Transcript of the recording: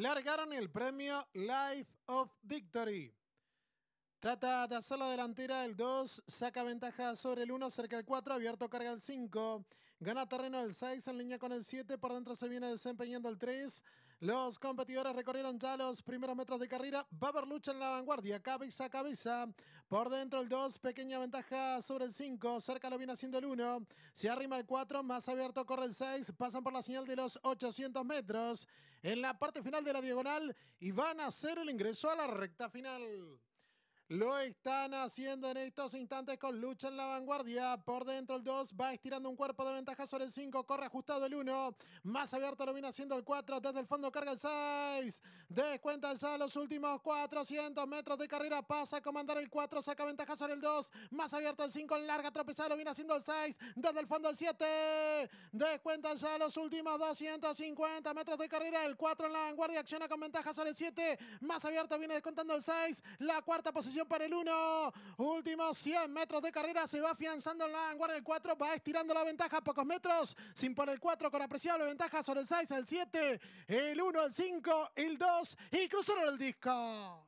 largaron el premio Life of Victory. Trata de hacer la delantera el 2, saca ventaja sobre el 1, cerca el 4, abierto carga el 5, gana terreno el 6 en línea con el 7, por dentro se viene desempeñando el 3. Los competidores recorrieron ya los primeros metros de carrera, va a haber lucha en la vanguardia, cabeza a cabeza, por dentro el 2, pequeña ventaja sobre el 5, cerca lo viene haciendo el 1, se arrima el 4, más abierto corre el 6, pasan por la señal de los 800 metros en la parte final de la diagonal y van a hacer el ingreso a la recta final. Lo están haciendo en estos instantes con lucha en la vanguardia. Por dentro el 2 va estirando un cuerpo de ventaja sobre el 5. Corre ajustado el 1. Más abierto lo viene haciendo el 4. Desde el fondo carga el 6. Descuenta ya los últimos 400 metros de carrera. Pasa a comandar el 4. Saca ventaja sobre el 2. Más abierto el 5. Larga tropezada lo viene haciendo el 6. Desde el fondo el 7. Descuenta ya los últimos 250 metros de carrera. El 4 en la vanguardia. Acciona con ventaja sobre el 7. Más abierto viene descontando el 6. La cuarta posición para el 1. Últimos 100 metros de carrera. Se va afianzando en la vanguardia el 4. Va estirando la ventaja a pocos metros. Sin por el 4 con apreciable ventaja sobre el 6, el 7, el 1, el 5, el 2 y cruzaron el disco.